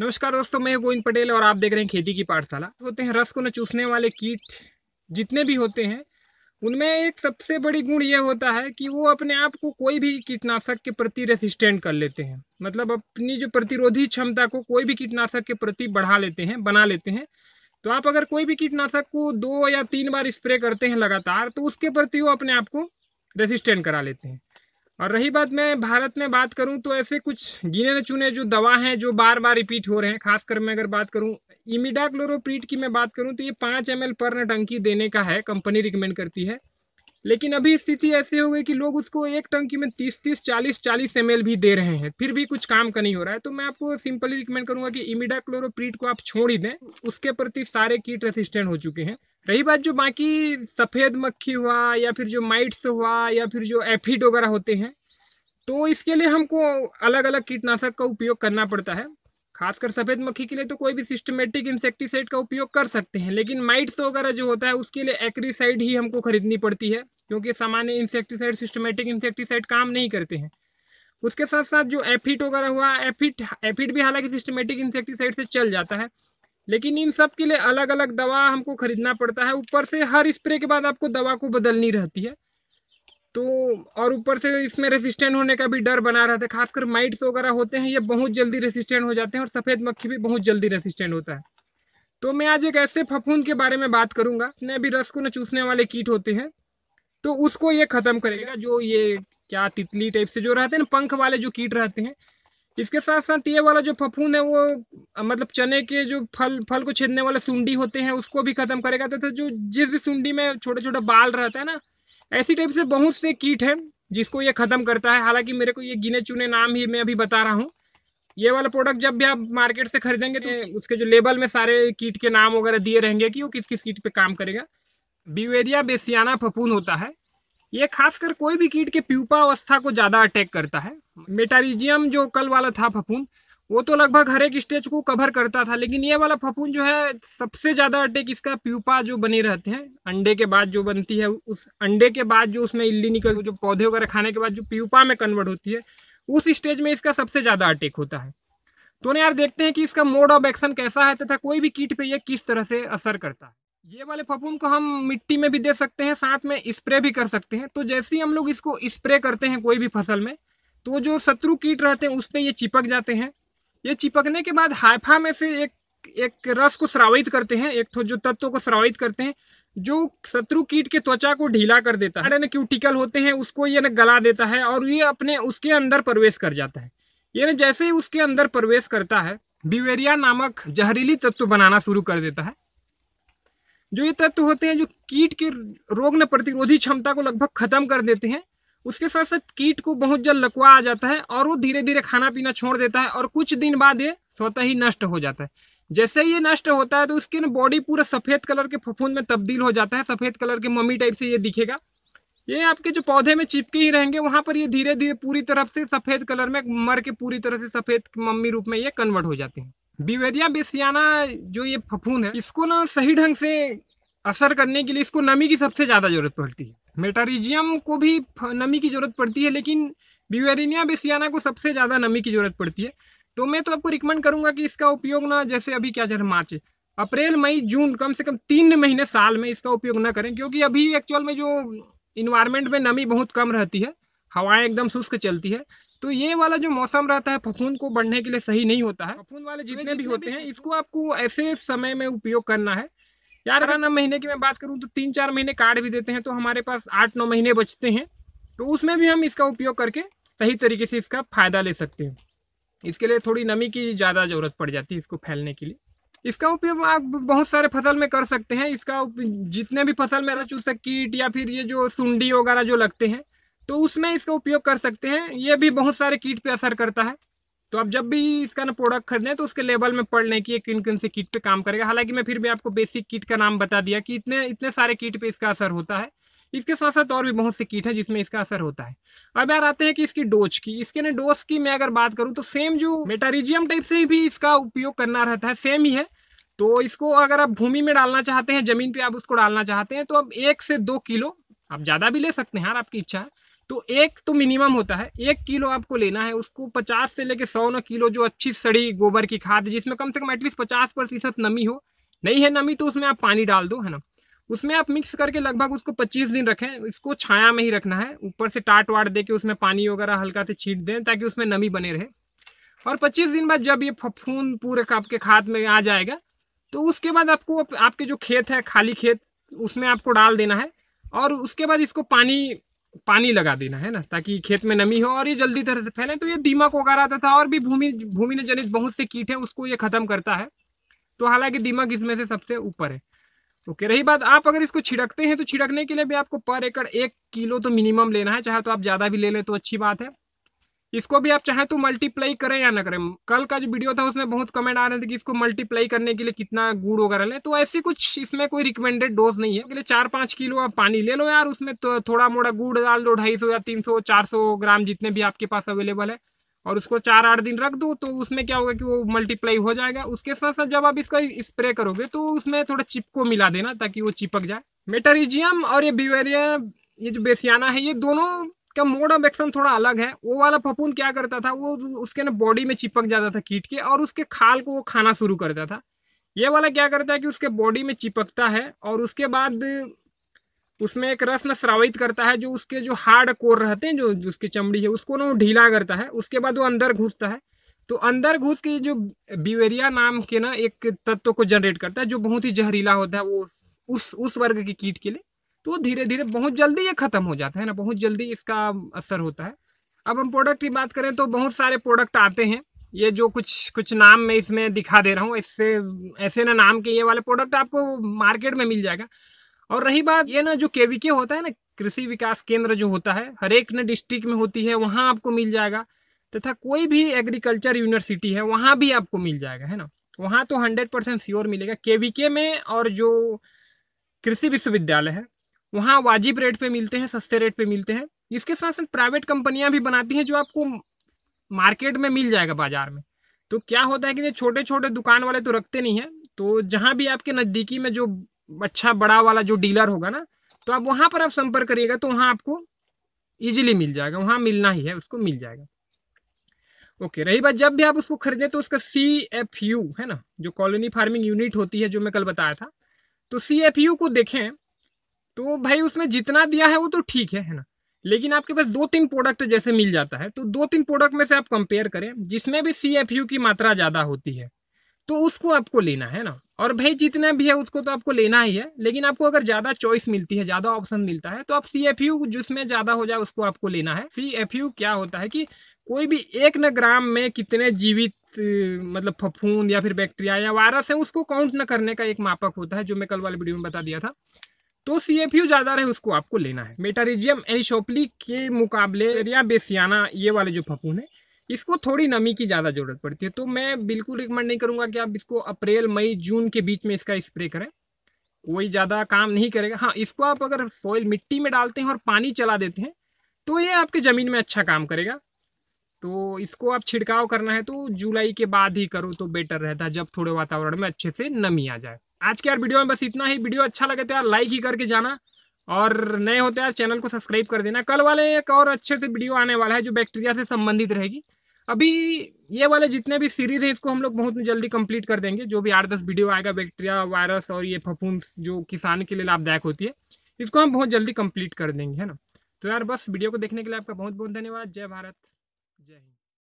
नमस्कार दोस्तों मैं गोविंद पटेल और आप देख रहे हैं खेती की पाठशाला होते हैं रस को न चूसने वाले कीट जितने भी होते हैं उनमें एक सबसे बड़ी गुण यह होता है कि वो अपने आप को कोई भी कीटनाशक के प्रति रेसिस्टेंट कर लेते हैं मतलब अपनी जो प्रतिरोधी क्षमता को कोई भी कीटनाशक के प्रति बढ़ा लेते हैं बना लेते हैं तो आप अगर कोई भी कीटनाशक को दो या तीन बार स्प्रे करते हैं लगातार तो उसके प्रति वो अपने आप को रेसिस्टेंट करा लेते हैं और रही बात मैं भारत में बात करूं तो ऐसे कुछ गिने चुने जो दवा हैं जो बार बार रिपीट हो रहे हैं खासकर मैं अगर बात करूं इमिडा क्लोरोप्रीट की मैं बात करूं तो ये पाँच एम पर टंकी देने का है कंपनी रिकमेंड करती है लेकिन अभी स्थिति ऐसी हो गई कि लोग उसको एक टंकी में तीस तीस चालीस चालीस एम भी दे रहे हैं फिर भी कुछ काम का नहीं हो रहा है तो मैं आपको सिंपली रिकमेंड करूंगा कि इमिडा क्लोरोप्रीट को आप छोड़ ही दें उसके प्रति सारे कीट रेसिस्टेंट हो चुके हैं रही बात जो बाकी सफ़ेद मक्खी हुआ या फिर जो माइट्स हुआ या फिर जो एफिड वगैरह होते हैं तो इसके लिए हमको अलग अलग कीटनाशक का उपयोग करना पड़ता है खासकर सफ़ेद मक्खी के लिए तो कोई भी सिस्टमेटिक इंसेक्टिसाइड का उपयोग कर सकते हैं लेकिन माइट्स वगैरह जो होता है उसके लिए एक्रीसाइड ही हमको खरीदनी पड़ती है क्योंकि सामान्य इंसेक्टिसाइड सिस्टमेटिक इंसेक्टिसाइड काम नहीं करते हैं उसके साथ साथ जो एफिट वगैरह हुआ एफिट एफिट भी हालांकि सिस्टमेटिक इंसेक्टिसाइड से चल जाता है लेकिन इन सब के लिए अलग अलग दवा हमको खरीदना पड़ता है ऊपर से हर स्प्रे के बाद आपको दवा को बदलनी रहती है तो और ऊपर से इसमें रेसिस्टेंट होने का भी डर बना रहता है खासकर माइट्स वगैरह होते हैं ये बहुत जल्दी रेसिस्टेंट हो जाते हैं और सफ़ेद मक्खी भी बहुत जल्दी रेसिस्टेंट होता है तो मैं आज एक ऐसे फफूंद के बारे में बात करूँगा अपने भी रस को न चूसने वाले कीट होते हैं तो उसको ये ख़त्म करेगा जो ये क्या तितली टाइप से जो रहते हैं ना पंख वाले जो कीट रहते हैं इसके साथ साथ ये वाला जो फफूंद है वो मतलब चने के जो फल फल को छेदने वाले सुंडी होते हैं उसको भी खत्म करेगा तथा तो जो जिस भी सुंडी में छोटे छोटे बाल रहता है ना ऐसी टाइप से बहुत से कीट हैं जिसको ये ख़त्म करता है हालांकि मेरे को ये गिने चुने नाम ही मैं अभी बता रहा हूँ ये वाला प्रोडक्ट जब भी आप मार्केट से खरीदेंगे तो उसके जो लेबल में सारे कीट के नाम वगैरह दिए रहेंगे कि वो किस किस कीट पे काम करेगा बीवेरिया बेसियाना फफूंद होता है ये खासकर कोई भी कीट के प्यूपा अवस्था को ज़्यादा अटैक करता है मेटारिजियम जो कल वाला था फफूंद वो तो लगभग हर एक स्टेज को कवर करता था लेकिन ये वाला फफूंद जो है सबसे ज़्यादा अटैक इसका प्यूपा जो बने रहते हैं अंडे के बाद जो बनती है उस अंडे के बाद जो उसमें इल्ली निकल जो पौधे वगैरह खाने के बाद जो प्यूपा में कन्वर्ट होती है उस स्टेज में इसका सबसे ज़्यादा अटैक होता है तो यार देखते हैं कि इसका मोड ऑफ एक्शन कैसा है तथा कोई भी कीट पे यह किस तरह से असर करता है ये वाले फफूंद को हम मिट्टी में भी दे सकते हैं साथ में स्प्रे भी कर सकते हैं तो जैसे ही हम लोग इसको स्प्रे करते हैं कोई भी फसल में तो जो शत्रु कीट रहते हैं उस पर ये चिपक जाते हैं ये चिपकने के बाद हाइफा में से एक एक रस को श्रावित करते हैं एक तो जो तत्व को श्रावित करते हैं जो शत्रु कीट के त्वचा को ढीला कर देता है ना क्यूटिकल होते हैं उसको ये ना गला देता है और ये अपने उसके अंदर प्रवेश कर जाता है ये ना जैसे ही उसके अंदर प्रवेश करता है बिवेरिया नामक जहरीली तत्व बनाना शुरू कर देता है जो ये तत्व होते हैं जो कीट के रोग ने प्रतिरोधी क्षमता को लगभग खत्म कर देते हैं उसके साथ साथ कीट को बहुत जल्द लकवा आ जाता है और वो धीरे धीरे खाना पीना छोड़ देता है और कुछ दिन बाद ये स्वतः ही नष्ट हो जाता है जैसे ये नष्ट होता है तो उसके ना बॉडी पूरा सफ़ेद कलर के फफूंद में तब्दील हो जाता है सफ़ेद कलर के मम्मी टाइप से ये दिखेगा ये आपके जो पौधे में चिपके ही रहेंगे वहाँ पर ये धीरे धीरे पूरी तरफ से सफ़ेद कलर में मर के पूरी तरह से सफ़ेद मम्मी रूप में ये कन्वर्ट हो जाते हैं बिवेदिया बेसियाना जो ये फफूंद है इसको ना सही ढंग से असर करने के लिए इसको नमी की सबसे ज़्यादा ज़रूरत पड़ती है मेटारिजियम को भी नमी की ज़रूरत पड़ती है लेकिन बिवेरिनिया बेसियाना को सबसे ज़्यादा नमी की ज़रूरत पड़ती है तो मैं तो आपको रिकमेंड करूँगा कि इसका उपयोग ना जैसे अभी क्या चल रहा मार्च अप्रैल मई जून कम से कम तीन महीने साल में इसका उपयोग ना करें क्योंकि अभी एक्चुअल में जो इन्वायरमेंट में नमी बहुत कम रहती है हवाएं एकदम शुष्क चलती है तो ये वाला जो मौसम रहता है फफूंद को बढ़ने के लिए सही नहीं होता है फफूंद वाले जितने, जितने भी होते हैं इसको आपको ऐसे समय में उपयोग करना है यार अगर ना महीने की मैं बात करूँ तो तीन चार महीने काट भी देते हैं तो हमारे पास आठ नौ महीने बचते हैं तो उसमें भी हम इसका उपयोग करके सही तरीके से इसका फ़ायदा ले सकते हैं इसके लिए थोड़ी नमी की ज़्यादा ज़रूरत पड़ जाती है इसको फैलने के लिए इसका उपयोग आप बहुत सारे फसल में कर सकते हैं इसका जितने भी फसल में रचूसक कीट या फिर ये जो सुंडी वगैरह जो लगते हैं तो उसमें इसका उपयोग कर सकते हैं ये भी बहुत सारे कीट पे असर करता है तो आप जब भी इसका ना प्रोडक्ट खरीदें तो उसके लेवल में पढ़ लें कि ये किन किन से कीट पे काम करेगा हालांकि मैं फिर भी आपको बेसिक कीट का नाम बता दिया कि इतने इतने सारे कीट पे इसका असर होता है इसके साथ साथ और भी बहुत से कीट हैं जिसमें इसका असर होता है अब यार आते हैं कि इसकी डोज की इसके ना डोज की मैं अगर बात करूँ तो सेम जो मेटारिजियम टाइप से भी इसका उपयोग करना रहता है सेम ही है तो इसको अगर आप भूमि में डालना चाहते हैं जमीन पर आप उसको डालना चाहते हैं तो अब एक से दो किलो आप ज़्यादा भी ले सकते हैं यार आपकी इच्छा है तो एक तो मिनिमम होता है एक किलो आपको लेना है उसको पचास से लेके सौ नौ किलो जो अच्छी सड़ी गोबर की खाद जिसमें कम से कम एटलीस्ट पचास प्रतिशत नमी हो नहीं है नमी तो उसमें आप पानी डाल दो है ना उसमें आप मिक्स करके लगभग उसको 25 दिन रखें इसको छाया में ही रखना है ऊपर से टाट वाट दे के उसमें पानी वगैरह हल्का से छीट दें ताकि उसमें नमी बने रहे और पच्चीस दिन बाद जब ये फफून पूरे आपके खाद में आ जाएगा तो उसके बाद आपको आपके जो खेत है खाली खेत उसमें आपको डाल देना है और उसके बाद इसको पानी पानी लगा देना है ना ताकि खेत में नमी हो और ये जल्दी तरह से फैले तो ये दीमक वगैरह तथा और भी भूमि भूमि जनित बहुत से कीट हैं उसको ये ख़त्म करता है तो हालांकि दीमक इसमें से सबसे ऊपर है ओके रही बात आप अगर इसको छिड़कते हैं तो छिड़कने के लिए भी आपको पर एकड़ एक किलो तो मिनिमम लेना है चाहे तो आप ज़्यादा भी ले लें तो अच्छी बात है इसको भी आप चाहें तो मल्टीप्लाई करें या ना करें कल का जो वीडियो था उसमें बहुत कमेंट आ रहे थे कि इसको मल्टीप्लाई करने के लिए कितना गुड़ वगैरह लें तो ऐसी कुछ इसमें कोई रिकमेंडेड डोज नहीं है चार पाँच किलो आप पानी ले लो यार उसमें तो थोड़ा मोड़ा गुड़ डाल दो ढाई सौ या तीन सौ चार सौ ग्राम जितने भी आपके पास अवेलेबल है और उसको चार आठ दिन रख दो तो उसमें क्या होगा कि वो मल्टीप्लाई हो जाएगा उसके साथ साथ जब आप इसका स्प्रे करोगे तो उसमें थोड़ा चिपको मिला देना ताकि वो चिपक जाए मेटरिजियम और ये बीवेरिया ये जो बेसियाना है ये दोनों का मोड ऑफ एक्शन थोड़ा अलग है वो वाला फफूंद क्या करता था वो उसके ना बॉडी में चिपक जाता था कीट के और उसके खाल को वो खाना शुरू करता था ये वाला क्या करता है कि उसके बॉडी में चिपकता है और उसके बाद उसमें एक रस न स्रावित करता है जो उसके जो हार्ड कोर रहते हैं जो उसकी चमड़ी है उसको ना वो ढीला करता है उसके बाद वो अंदर घुसता है तो अंदर घुस के जो बिवेरिया नाम के ना एक तत्व को जनरेट करता है जो बहुत ही जहरीला होता है वो उस उस वर्ग के कीट के लिए तो धीरे धीरे बहुत जल्दी ये ख़त्म हो जाता है ना बहुत जल्दी इसका असर होता है अब हम प्रोडक्ट की बात करें तो बहुत सारे प्रोडक्ट आते हैं ये जो कुछ कुछ नाम मैं इसमें दिखा दे रहा हूँ इससे ऐसे ना नाम के ये वाले प्रोडक्ट आपको मार्केट में मिल जाएगा और रही बात ये ना जो के वी के होता है ना कृषि विकास केंद्र जो होता है हर एक ना डिस्ट्रिक्ट में होती है वहाँ आपको मिल जाएगा तथा कोई भी एग्रीकल्चर यूनिवर्सिटी है वहाँ भी आपको मिल जाएगा है ना वहाँ तो हंड्रेड परसेंट श्योर मिलेगा के वी के में और जो कृषि विश्वविद्यालय है वहाँ वाजिब रेट पे मिलते हैं सस्ते रेट पे मिलते हैं इसके साथ साथ प्राइवेट कंपनियां भी बनाती हैं जो आपको मार्केट में मिल जाएगा बाजार में तो क्या होता है कि ये छोटे छोटे दुकान वाले तो रखते नहीं हैं तो जहाँ भी आपके नज़दीकी में जो अच्छा बड़ा वाला जो डीलर होगा ना तो आप वहाँ पर आप संपर्क करिएगा तो वहाँ आपको ईजिली मिल जाएगा वहाँ मिलना ही है उसको मिल जाएगा ओके रही बात जब भी आप उसको खरीदें तो उसका सी एफ यू है ना जो कॉलोनी फार्मिंग यूनिट होती है जो मैं कल बताया था तो सी एफ यू को देखें तो भाई उसमें जितना दिया है वो तो ठीक है है ना लेकिन आपके पास दो तीन प्रोडक्ट जैसे मिल जाता है तो दो तीन प्रोडक्ट में से आप कंपेयर करें जिसमें भी सी एफ यू की मात्रा ज़्यादा होती है तो उसको आपको लेना है ना और भाई जितना भी है उसको तो आपको लेना ही है लेकिन आपको अगर ज़्यादा चॉइस मिलती है ज़्यादा ऑप्शन मिलता है तो आप सी एफ यू जिसमें ज़्यादा हो जाए उसको आपको लेना है सी एफ यू क्या होता है कि कोई भी एक न ग्राम में कितने जीवित मतलब फफूंद या फिर बैक्टीरिया या वायरस है उसको काउंट न करने का एक मापक होता है जो मैं कल वाले वीडियो में बता दिया था तो सी एफ यू ज़्यादा रहे उसको आपको लेना है मेटारिजियम एनिशोपली के मुकाबले या बेसियाना ये वाले जो फपून है इसको थोड़ी नमी की ज़्यादा ज़रूरत पड़ती है तो मैं बिल्कुल रिकमेंड नहीं करूँगा कि आप इसको अप्रैल मई जून के बीच में इसका स्प्रे करें कोई ज़्यादा काम नहीं करेगा हाँ इसको आप अगर सॉइल मिट्टी में डालते हैं और पानी चला देते हैं तो ये आपके ज़मीन में अच्छा काम करेगा तो इसको आप छिड़काव करना है तो जुलाई के बाद ही करो तो बेटर रहता है जब थोड़े वातावरण में अच्छे से नमी आ जाए आज के यार वीडियो में बस इतना ही वीडियो अच्छा लगे तो यार लाइक ही करके जाना और नए होते यार चैनल को सब्सक्राइब कर देना कल वाले एक और अच्छे से वीडियो आने वाला है जो बैक्टीरिया से संबंधित रहेगी अभी ये वाले जितने भी सीरीज हैं इसको हम लोग बहुत जल्दी कंप्लीट कर देंगे जो भी आठ दस वीडियो आएगा बैक्टीरिया वायरस और ये फफूंस जो किसान के लिए लाभदायक होती है इसको हम बहुत जल्दी कंप्लीट कर देंगे है ना तो यार बस वीडियो को देखने के लिए आपका बहुत बहुत धन्यवाद जय भारत